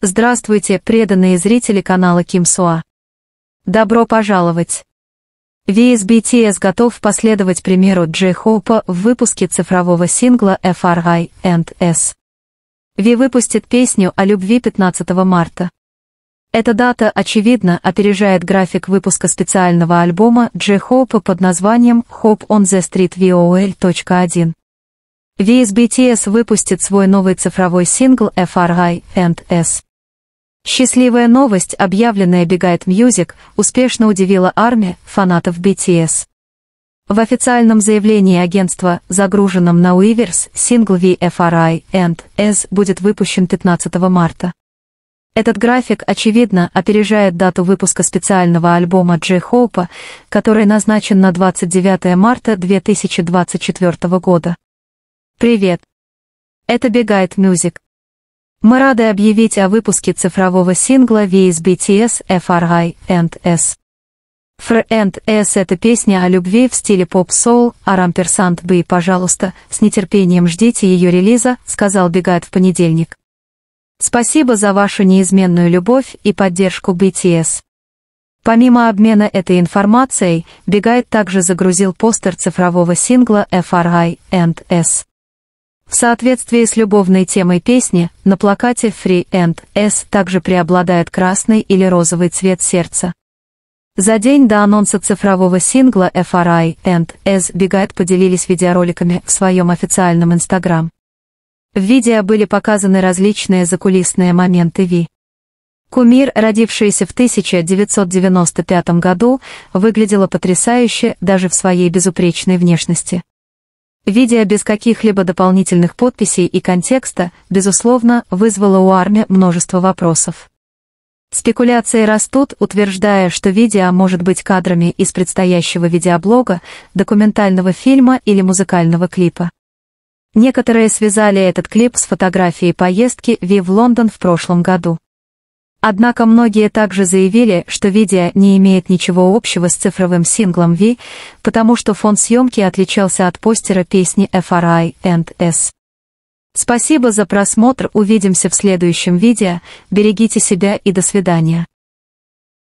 Здравствуйте, преданные зрители канала Ким Суа. Добро пожаловать! VSBTS готов последовать примеру Джей Хоупа в выпуске цифрового сингла FRI and S. Ви выпустит песню о любви 15 марта. Эта дата, очевидно, опережает график выпуска специального альбома Джей Хоупа под названием Hope on the Street VOL.1. VS BTS выпустит свой новый цифровой сингл FRI and S. Счастливая новость, объявленная бегает Мьюзик, успешно удивила армию фанатов BTS. В официальном заявлении агентства, загруженном на Уиверс, сингл VFRI and S будет выпущен 15 марта. Этот график, очевидно, опережает дату выпуска специального альбома Джей Хоупа, который назначен на 29 марта 2024 года. Привет! Это Бегает Мюзик. Мы рады объявить о выпуске цифрового сингла «Весь BTS FRI and S». «Fr and S» — это песня о любви в стиле поп-соул, а рамперсант бы пожалуйста, с нетерпением ждите ее релиза, сказал Бегает в понедельник. Спасибо за вашу неизменную любовь и поддержку BTS. Помимо обмена этой информацией, Бегает также загрузил постер цифрового сингла FRI and S. В соответствии с любовной темой песни, на плакате Free and S также преобладает красный или розовый цвет сердца. За день до анонса цифрового сингла FRI and S бегает поделились видеороликами в своем официальном Instagram. В видео были показаны различные закулисные моменты Ви. Кумир, родившийся в 1995 году, выглядела потрясающе даже в своей безупречной внешности. Видео без каких-либо дополнительных подписей и контекста, безусловно, вызвало у армии множество вопросов. Спекуляции растут, утверждая, что видео может быть кадрами из предстоящего видеоблога, документального фильма или музыкального клипа. Некоторые связали этот клип с фотографией поездки Ви в Лондон в прошлом году. Однако многие также заявили, что видео не имеет ничего общего с цифровым синглом V, потому что фон съемки отличался от постера песни FRI and S. Спасибо за просмотр, увидимся в следующем видео, берегите себя и до свидания.